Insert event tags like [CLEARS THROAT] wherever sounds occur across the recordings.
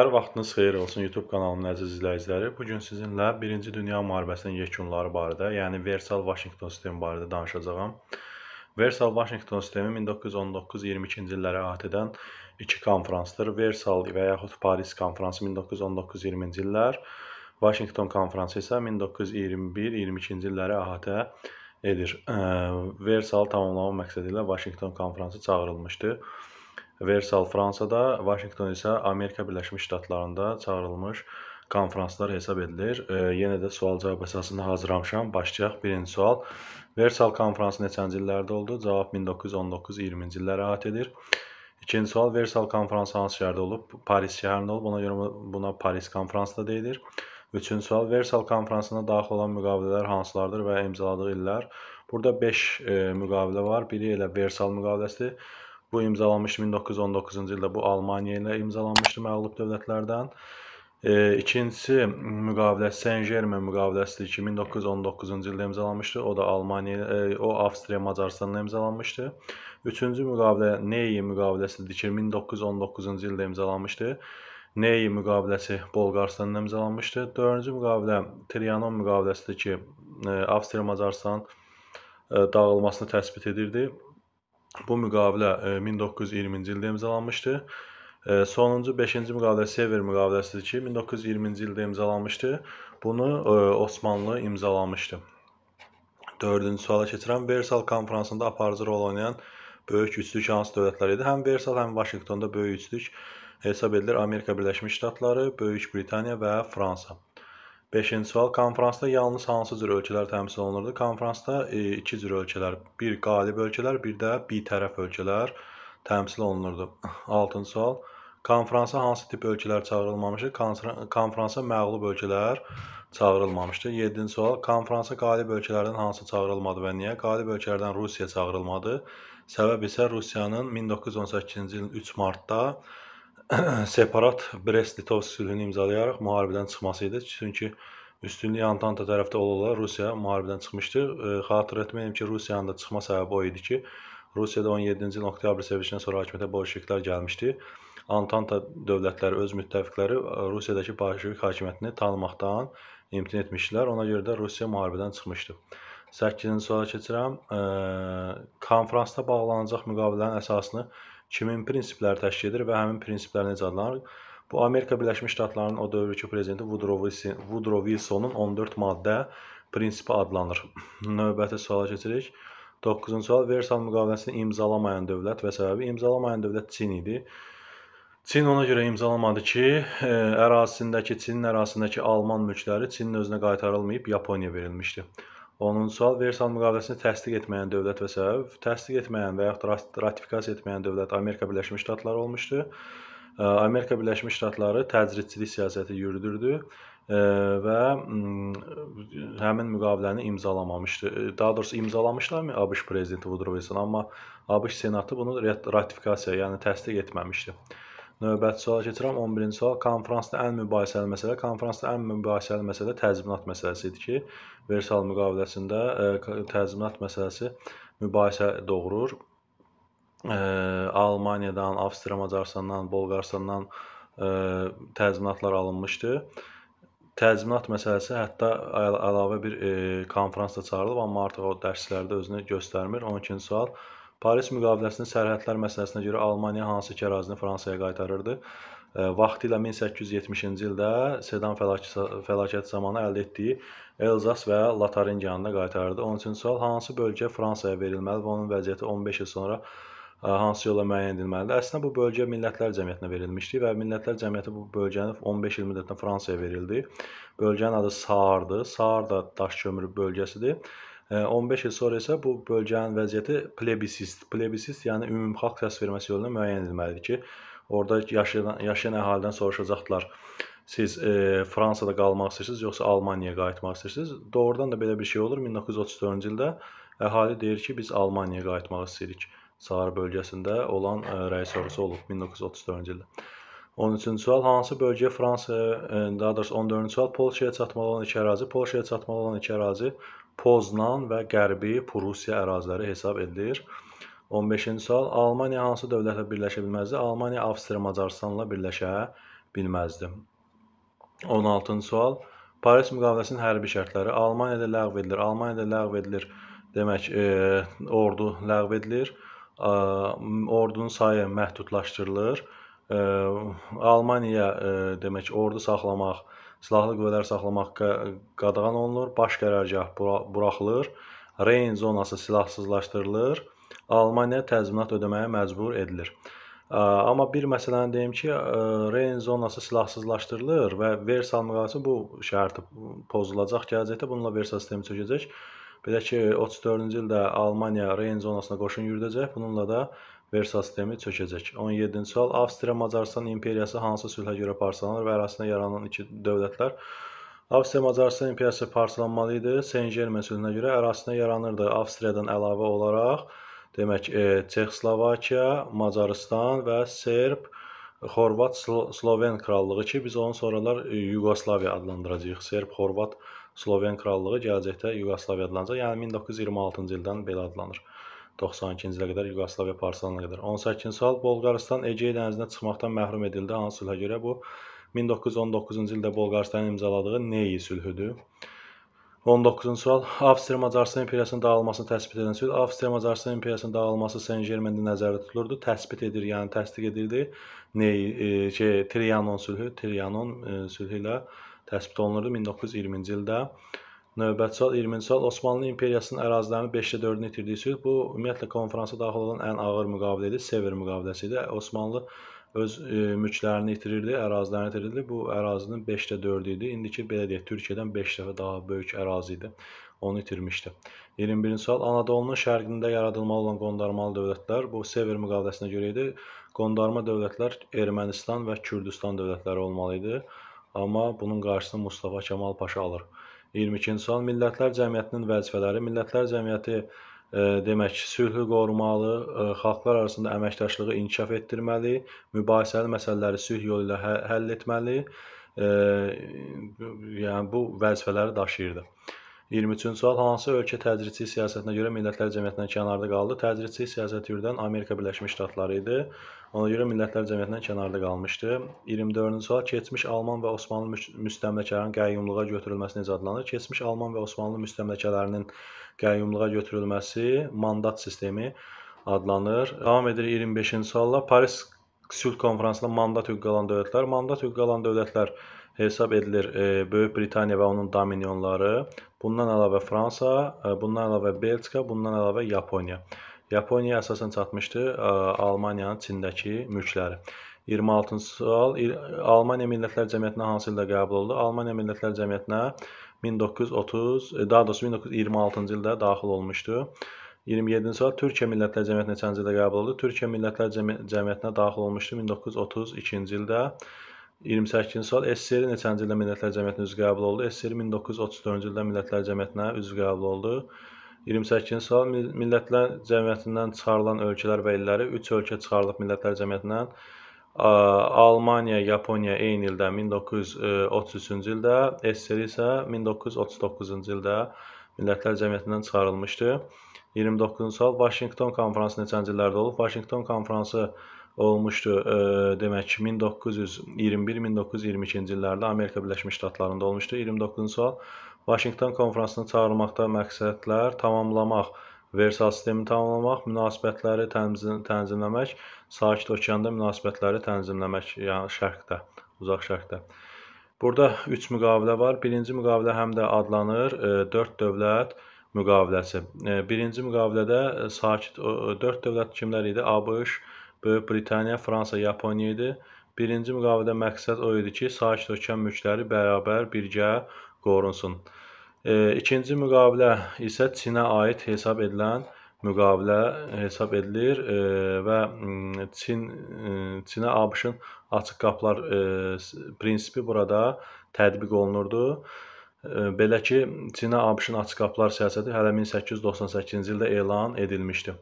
Hər vaxtınız xeyir olsun YouTube kanalımın əziz izləyiciləri. Bu gün sizinlə 1-ci Dünya müharibəsinin yekunları barədə, yəni Versal Washington sistemi barədə danışacağam. Versal Washington sistemi 1919-22-ci illərə aid edən iki konfransdır. Versal və yaxud Paris konfransı 1919-20-ci illər, Washington konfransı isə 1921-22-ci illərə ahatə edir. Versal tamamlama məqsədi ilə Washington konfransı çağırılmışdı. Versal Fransada, Vaşinqton isə Amerika Birləşmiş Ştatlarında çağırılmış konfranslar hesab edilir. E, yenə də sual-cavab əsasında hazırlamışam. Başlayaq. Birinci sual. Versal konfransı neçənci illərdə oldu? Cavab 1919-20-ci illərə aid edir. İkinci sual. Versal konfransı hansı şəhərdə olub? Paris şəhərində olub. Ona görə buna Paris konfransı da deyilir. Üçüncü sual. Versal konfransına daxil olan müqavilələr hansılardır və imzaladığı illər? Burada 5 e, müqavilə var. Biri elə Versal müqaviləsidir. Bu imzalanmış 1919-cu ildə bu Almaniya ilə imzalanmışdı məğlub dövlətlərdən. E, ikincisi müqavilə Saint-Germain müqaviləsidir ki, 1919-cu ildə imzalanmışdı. O da Almaniya, e, o Avstriya Macarstanla imzalanmışdı. Üçüncü müqavilə Ney müqaviləsidir ki, 1919-cu ildə imzalanmışdı. Ney müqaviləsi Bolqarstanla imzalanmışdı. Dördüncü müqavilə Trianon müqaviləsidir ki, e, Avstriya Macarstan e, dağılmasını təsbit edirdi. Bu müqavilə 1920-ci e, ildə imzalanmışdı. E, sonuncu 5-ci müqavilə Sever müqaviləsidir ki, 1920-ci ildə imzalanmışdı. Bunu e, Osmanlı imzalamışdı. Dördüncü suala keçirəm. Versal konfransında aparıcı rol oynayan böyük üçlük hansı dövlətlər idi? Həm Versal, həm Vaşinqtonda böyük üçlük hesab edilir Amerika Birləşmiş Ştatları, Böyük Britaniya və Fransa. Beşinci sual. Konfransda yalnız hansı cür ölkələr təmsil olunurdu? Konfransda e, iki cür ölkələr, bir qalib ölkələr, bir də bitərəf ölkələr təmsil olunurdu. [LAUGHS] Altıncı sual. Konfransa hansı tip ölkələr çağırılmamışdı? Konfransa məğlub ölkələr çağırılmamışdı. 7-ci sual. Konfransa qalib ölkələrdən hansı çağırılmadı və niyə? Qalib ölkələrdən Rusiya çağırılmadı. Səbəb isə Rusiyanın 1918-ci ilin 3 martda [CLEARS THROAT] separat Brest-Litov sülhünü imzalayaraq müharibədən çıxması idi. Çünki üstünlük Antanta tərəfdə ola-ola Rusiya müharibədən çıxmışdı. E, Xatır etməyim ki, Rusiyanın da çıxma səbəbi o idi ki, Rusiyada 17-ci ilin oktyabr sevilişindən sonra hakimiyyətə bolşeviklər gəlmişdi. Antanta dövlətləri öz müttəfiqləri Rusiyadakı bolşevik hakimiyyətini tanımaqdan imtina etmişdilər. Ona görə də Rusiya müharibədən çıxmışdı. 8-ci suala keçirəm. E, konfransda bağlanacaq müqavilənin əsasını kimi prinsipləri təşkil edir və həmin prinsiplər necə adlanır? Bu Amerika Birləşmiş Ştatlarının o dövrki prezidenti Woodrow Wilsonun 14 maddə prinsipi adlanır. Növbəti suala keçirik. 9-cu sual Versal müqaviləsini imzalamayan dövlət və səbəbi imzalamayan dövlət Çin idi. Çin ona görə imzalamadı ki, e, ərazisindəki Çinin ərazisindəki Alman mülkləri Çinin özünə qaytarılmayıb Yaponiyaya verilmişdi. Onun sual versan müqaviləsini təsdiq etməyən dövlət və səbəb təsdiq etməyən və yaxud ratifikasiya etməyən dövlət Amerika Birləşmiş Ştatları olmuşdu. Amerika Birləşmiş Ştatları təcridçilik siyasəti yürüdürdü və həmin müqaviləni imzalamamışdı. Daha doğrusu imzalamışlarmı ABŞ prezidenti Woodrow Wilson, amma ABŞ senatı bunu ratifikasiya, yəni təsdiq etməmişdi. Növbəti suala keçirəm. 11-ci sual. Konfransda ən mübahisəli məsələ, konfransda ən mübahisəli məsələ təzminat məsələsi idi ki, Versal müqaviləsində e, təzminat məsələsi mübahisə doğurur. Ə, e, Almaniyadan, Avstriya Macarıstandan, Bolqarıstandan ə, e, təzminatlar alınmışdı. Təzminat məsələsi hətta əlavə bir ə, konfransda çağırılıb, amma artıq o dərslərdə özünü göstərmir. 12-ci sual. Paris müqaviləsinin sərhədlər məsələsinə görə Almaniya hansı ki ərazini Fransaya qaytarırdı? E, vaxtilə 1870-ci ildə Sedan fəlakəti zamanı əldə etdiyi Elzas və Lotharingiyanı da qaytarırdı. Onun üçün sual hansı bölgə Fransaya verilməli və onun vəziyyəti 15 il sonra e, hansı yolla müəyyən edilməlidir. Əslində bu bölgə Millətlər Cəmiyyətinə verilmişdi və Millətlər Cəmiyyəti bu bölgəni 15 il müddətinə Fransaya verildi. Bölgənin adı Saardır. Saar da daş kömür bölgəsidir. 15 il sonra isə bu bölgənin vəziyyəti plebisist, plebisist yəni ümumxalq səs verməsi yoluna müəyyən edilməlidir ki, orada yaşayan, yaşayan əhalidən soruşacaqdılar. Siz e, Fransada qalmaq istəyirsiniz, yoxsa Almaniyaya qayıtmaq istəyirsiniz? Doğrudan da belə bir şey olur. 1934-cü ildə əhali deyir ki, biz Almaniyaya qayıtmaq istəyirik. Sahar bölgəsində olan e, rəis ordusu olub 1934-cü ildə. 13-cü sual hansı bölgəyə Fransa, e, daha doğrusu 14-cü sual Polşaya çatmalı olan iki ərazi, Polşaya çatmalı olan iki ərazi Poznan və Qərbi Prusiya əraziləri hesab edilir. 15-ci sual. Almaniya hansı dövlətlə birləşə bilməzdi? Almaniya Avstriya Macarıstanla birləşə bilməzdi. 16-cı sual. Paris müqaviləsinin hərbi şərtləri Almaniyada ləğv edilir. Almaniyada ləğv edilir demək, e, ordu ləğv edilir. E, ordunun sayı məhdudlaşdırılır. E, Almaniya demək ordu saxlamaq, silahlı qüvvələr saxlamaq qadağan olunur, baş qərargah buraxılır, Reyn zonası silahsızlaşdırılır, Almaniya təzminat ödəməyə məcbur edilir. Amma bir məsələni deyim ki, Reyn zonası silahsızlaşdırılır və Versal müqaviləsi bu şərti pozulacaq gələcəkdə. Bununla Versal sistemi çökəcək. Belə ki, 34-cü ildə Almaniya Reyn zonasına qoşun yürüdəcək. Bununla da Versa sistemi çökəcək. 17-ci sual. Avstriya Macarıstan imperiyası hansı sülhə görə parçalanır və ərazisində yaranan iki dövlətlər? Avstriya Macarıstan imperiyası parçalanmalı idi. Saint-Germain sülhünə görə ərazisində yaranırdı. Avstriyadan əlavə olaraq demək e, Çexslovakiya, Macarıstan və Serb Xorvat Sloven krallığı ki, biz onu sonralar Yugoslaviya adlandıracağıq. Serb Xorvat Sloven krallığı gələcəkdə Yugoslaviya adlanacaq. Yəni 1926-cı ildən belə adlanır. 92-ci ilə qədər Yuqoslaviya parçalanana qədər. 18-ci sual Bolqarıstan Egey dənizinə çıxmaqdan məhrum edildi. Hansı sülhə görə bu 1919-cu ildə Bolqaristanın imzaladığı Ney sülhüdür? 19-cu sual Avstriya Macarıstan imperiyasının dağılmasını təsbit edən sülh Avstriya Macarıstan imperiyasının dağılması Saint-Germain-də nəzərdə tutulurdu. Təsbit edir, yəni təsdiq edildi. Ney e, şey Trianon sülhü, Trianon e, sülhü ilə təsbit olunurdu 1920-ci ildə növbətçi al, 20-ci al Osmanlı imperiyasının ərazilərinin 5-də 4-ünü itirdiyi sülh bu ümumiyyətlə konfransa daxil olan ən ağır müqavilə idi. Sever müqaviləsi idi. Osmanlı öz e, mülklərini itirirdi, ərazilərini itirirdi. Bu ərazinin 5-də 4-ü idi. İndiki belə deyək, Türkiyədən 5 dəfə daha böyük ərazi idi. Onu itirmişdi. 21-ci sual Anadolunun şərqində yaradılmalı olan qondarmalı dövlətlər bu Sever müqaviləsinə görə idi. Qondarma dövlətlər Ermənistan və Kürdistan dövlətləri olmalı idi. Amma bunun qarşısını Mustafa Kemal Paşa alır. 22-ci son Millətlər Cəmiyyətinin vəzifələri Millətlər Cəmiyyəti e, demək sülhü qorumalı, e, xalqlar arasında əməkdaşlığı inkişaf etdirməli, mübahisəli məsələləri sülh yolu ilə hə həll etməli. E, yəni bu vəzifələri daşıyırdı. 23-cü sual hansı ölkə tədrici siyasətinə görə Millətlər Cəmiyyətindən kənarda qaldı? Tədrici siyasət yürüdən Amerika Birləşmiş Ştatları idi. Ona görə millətlər cəmiyyətindən kənarda qalmışdı. 24-cü sual keçmiş Alman və Osmanlı müstəmləkələrinin qayyumluğa götürülməsi necə adlanır? Keçmiş Alman və Osmanlı müstəmləkələrinin qayyumluğa götürülməsi mandat sistemi adlanır. Davam edir 25-ci sualla. Paris sülh konfransında mandat hüququ alan dövlətlər, mandat hüququ alan dövlətlər hesab edilir e, Böyük Britaniya və onun dominyonları, bundan əlavə Fransa, e, bundan əlavə Belçika, bundan əlavə Yaponiya. Yaponiya əsasən çatmışdı Almaniyanın Çindəki mülkləri. 26-cı sual Almaniya Millətlər Cəmiyyətinə hansı ildə qəbul oldu? Almaniya Millətlər Cəmiyyətinə 1930 e, daha doğrusu 1926-cı ildə daxil olmuşdu. 27-ci sual Türkiyə Millətlər Cəmiyyəti neçənci ildə qəbul oldu? Türkiyə Millətlər Cəmiyyətinə daxil olmuşdu 1932-ci ildə. 28-ci sual SSR neçənci ildə Millətlər Cəmiyyətinə üzv qəbul oldu? SSR 1934-cü ildə Millətlər Cəmiyyətinə üzv qəbul oldu. 28-ci sual Millətlər Cəmiyyətindən çıxarılan ölkələr və illəri 3 ölkə çıxarılıb Millətlər Cəmiyyətindən. Almaniya, Yaponiya eyni ildə 1933-cü e, ildə, SSR isə 1939-cu ildə Millətlər Cəmiyyətindən çıxarılmışdı. 29-cu sual Vaşinqton konfransı neçənci illərdə olub? Vaşinqton konfransı olmuşdu, e, demək 1921-1922-ci illərdə Amerika Birləşmiş Ştatlarında olmuşdu. 29-cu sual Vaşinqton konfransına çağırmaqda məqsədlər tamamlamaq, Versal sistemini tamamlamaq, münasibətləri tənzim, tənzimləmək, Sakit okeanda münasibətləri tənzimləmək, yəni şərqdə, uzaq şərqdə. Burada 3 müqavilə var. Birinci müqavilə həm də adlanır 4 e, dövlət müqaviləsi. E, birinci müqavilədə e, sakit 4 dövlət kimlər idi? ABŞ, Böyük Britaniya, Fransa, Yaponiya idi. Birinci müqavilədə məqsəd o idi ki, Sakit Okean mülkləri bərabər birgə qorunsun. E, ikinci müqavilə isə Çinə aid hesab edilən müqavilə hesab edilir e, və mm, Çin e, Çinə ABŞ-ın açıq qapılar e, prinsipi burada tətbiq olunurdu. E, belə ki, Çinə ABŞ-ın açıq qapılar siyasəti hələ 1898-ci ildə elan edilmişdi.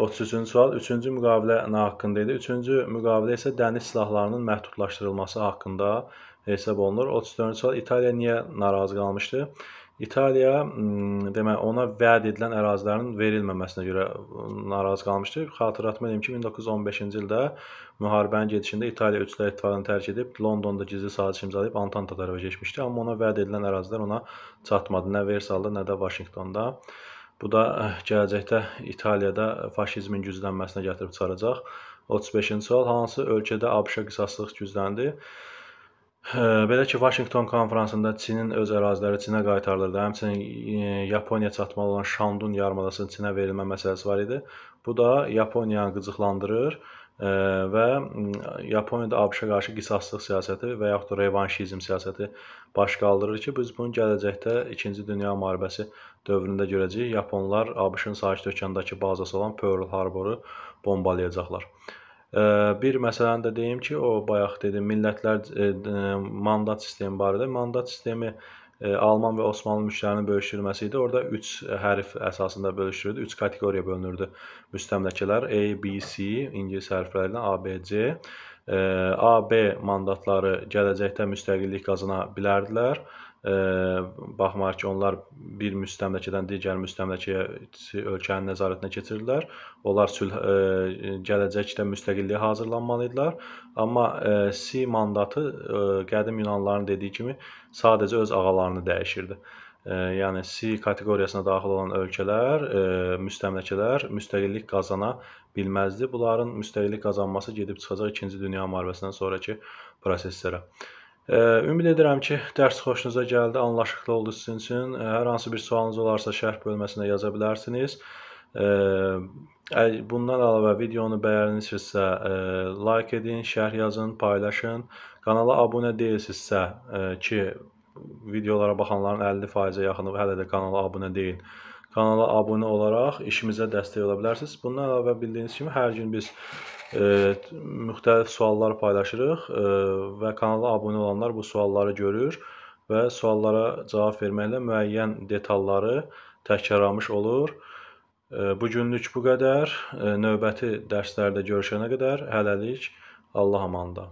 33-cü sual 3-cü müqavilə nə haqqında idi? 3-cü müqavilə isə dəniz silahlarının məhdudlaşdırılması haqqında hesab olunur. 34-cü sual İtaliya niyə narazı qalmışdı? İtaliya hmm, demək ona vəd edilən ərazilərin verilməməsinə görə hmm, narazı qalmışdı. Xatırlatma edim ki, 1915-ci ildə müharibənin gedişində İtaliya üçlər ittifaqını tərk edib Londonda gizli saziş imzalayıb Antanta tərəfə keçmişdi, amma ona vəd edilən ərazilər ona çatmadı. Nə Versalda, nə də Vaşinqtonda. Bu da eh, gələcəkdə İtaliyada faşizmin güclənməsinə gətirib çıxaracaq. 35-ci sual hansı ölkədə ABŞ-a qisasçılıq gücləndi? Hə, belə ki, Vaşinqton konfransında Çinin öz əraziləri Çinə qaytarılırdı. Həmçinin e, Yaponiya çatmalı olan Şandun yarımadasının Çinə verilmə məsələsi var idi. Bu da Yaponiyanı qıcıqlandırır e, və Yaponiyada ABŞ-ə qarşı qisaslıq siyasəti və yaxud da revanşizm siyasəti baş qaldırır ki, biz bunu gələcəkdə 2-ci Dünya müharibəsi dövründə görəcəyik. Yaponlar ABŞ-ın Sakit Okeandakı bazası olan Pearl Harboru bombalayacaqlar. Bir məsələni də deyim ki, o bayaq dedim millətlər e, mandat sistemi barədə. Mandat sistemi e, Alman və Osmanlı mülklərinin bölüşdürülməsi idi. Orada 3 hərf əsasında bölüşdürüldü. 3 kateqoriyaya bölünürdü müstəmləkələr. A, B, C, ingilis hərfləri ilə A, B, C. E, A, B mandatları gələcəkdə müstəqillik qazana bilərdilər baxmayaraq ki, onlar bir müstəmləkədən digər müstəmləkəyə ölkənin nəzarətinə keçirdilər. Onlar sülh gələcəkdə müstəqilliyə hazırlanmalı idilər. Amma C mandatı qədim Yunanlıların dediyi kimi sadəcə öz ağalarını dəyişirdi. Yəni C kateqoriyasına daxil olan ölkələr, müstəmləkələr müstəqillik qazana bilməzdi. Bunların müstəqillik qazanması gedib çıxacaq 2-ci Dünya müharibəsindən sonrakı proseslərə. Ümid edirəm ki, dərs xoşunuza gəldi, anlaşıqlı oldu sizin üçün. Hər hansı bir sualınız olarsa şərh bölməsində yaza bilərsiniz. Bundan əlavə videonu bəyənirsinizsə, like edin, şərh yazın, paylaşın. Kanala abunə deyilsinizsə ki, videolara baxanların 50%-ə yaxını hələ də kanala abunə deyil. Kanala abunə olaraq işimizə dəstək ola bilərsiniz. Bundan əlavə bildiyiniz kimi hər gün biz müxtəlif suallar paylaşırıq və kanala abunə olanlar bu sualları görür və suallara cavab verməklə müəyyən detalları təkrarlamış olur. Bu günlük bu qədər. Növbəti dərslərdə görüşənə qədər hələlik Allah amanda.